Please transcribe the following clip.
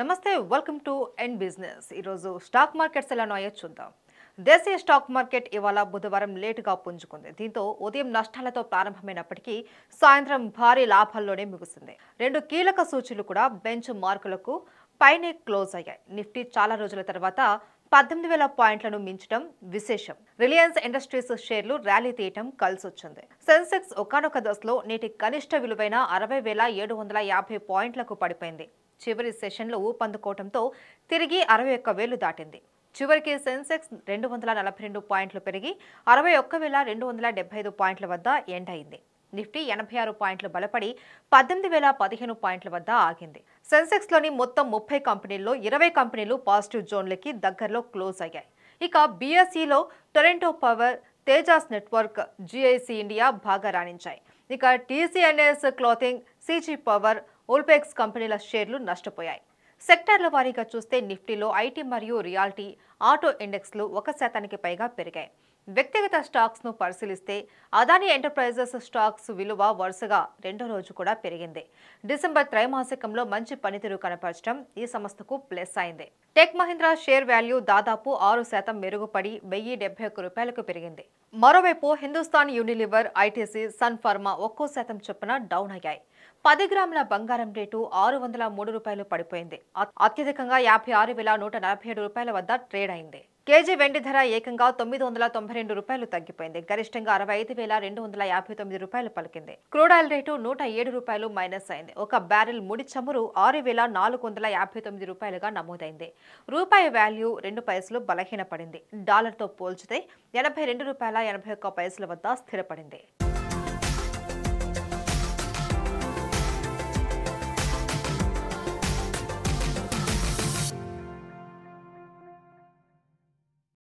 నమస్తే welcome to end business ఈరోజు stock markets ఎలా నాయో చూద్దాం దేశీయ స్టాక్ మార్కెట్ ఇవాళ బుధవారం లేటుగా పుంజుకుంది దీంతో ఉదయం నష్టాలతో ప్రారంభమైనప్పటికీ సాయంత్రం భారీ లాభాల్లోనే ముగిసింది రెండు కీలక సూచీలు కూడా బెంచ్ మార్కులకు పైనే క్లోజ్ అయ్యాయి నిఫ్టీ చాలా రోజుల తర్వాత పద్దెనిమిది వేల పాయింట్లను మించడం విశేషం రిలయన్స్ ఇండస్ట్రీస్ షేర్లు ర్యాలీ తీయటం కలిసొచ్చింది సెన్సెక్స్ ఒకనొక దశలో నేటి కనిష్ట విలువైన అరవై వేల ఏడు వందల యాభై పాయింట్లకు పడిపోయింది చివరి సెషన్లో ఊపందుకోవడంతో తిరిగి అరవై ఒక్క వేలు దాటింది చివరికి సెన్సెక్స్ రెండు వందల నలభై రెండు పాయింట్లు పెరిగి అరవై ఒక్క వేల రెండు వందల డెబ్బై ఐదు పాయింట్ల వద్ద ఎండ్ అయింది నిఫ్టీ ఎనభై ఆరు పాయింట్లు బలపడి పద్దెనిమిది వేల పదిహేను పాయింట్ల వద్ద ఆగింది సెన్సెక్స్లోని మొత్తం ముప్పై కంపెనీల్లో ఇరవై కంపెనీలు పాజిటివ్ జోన్లకి దగ్గరలో క్లోజ్ అయ్యాయి ఇక బీఎస్ఈలో Torrent power Tejas network GIC India బాగా రాణించాయి ఇక టీసీఎన్ఎస్ క్లాతింగ్ సీజీ పవర్ ఓల్పెక్స్ కంపెనీల షేర్లు నష్టపోయాయి సెక్టార్ల వారీగా చూస్తే నిఫ్టీలో ఐటీ మరియు రియాల్టీ ఆటో ఇండెక్స్లు ఒక శాతానికి పైగా పెరిగాయి వ్యక్తిగత స్టాక్స్ను పరిశీలిస్తే అదాని ఎంటర్ప్రైజెస్ స్టాక్స్ విలువ వరుసగా రెండో రోజు కూడా పెరిగింది డిసెంబర్ త్రైమాసికంలో మంచి పనితీరు కనపరచడం ఈ సంస్థకు ప్లస్ అయింది టెక్ మహీంద్రా షేర్ వాల్యూ దాదాపు ఆరు శాతం మెరుగుపడి వెయ్యి డెబ్బై ఒక్క రూపాయలకు పెరిగింది మరోవైపు Hindustan Unilever ITC Sun Pharma ఒక్కో శాతం చొప్పున డౌన్ అయ్యాయి పది గ్రాముల బంగారం రేటు ఆరు వందల మూడు రూపాయలు పడిపోయింది అత్యధికంగా యాభై ఆరు వేల నూట నలభై ఏడు రూపాయల వద్ద ట్రేడ్ అయింది కేజీ వెండి ధర ఏకంగా తొమ్మిది వందల తొంభై రెండు రూపాయలు తగ్గిపోయింది గరిష్టంగా అరవై ఐదు వేల రెండు వందల యాభై తొమ్మిది రూపాయలు పలికింది క్రూడ్ ఆయిల్ రేటు నూట ఏడు రూపాయలు మైనస్ అయింది ఒక బ్యారెల్ ముడి చమురు ఆరు వేల నాలుగు వందల యాభై తొమ్మిది రూపాయలుగా నమోదైంది రూపాయి వాల్యూ రెండు పైసలు బలహీనపడింది డాలర్తో పోల్చితే ఎనభై రెండు రూపాయల ఎనభై ఒక్క పైసల వద్ద స్థిరపడింది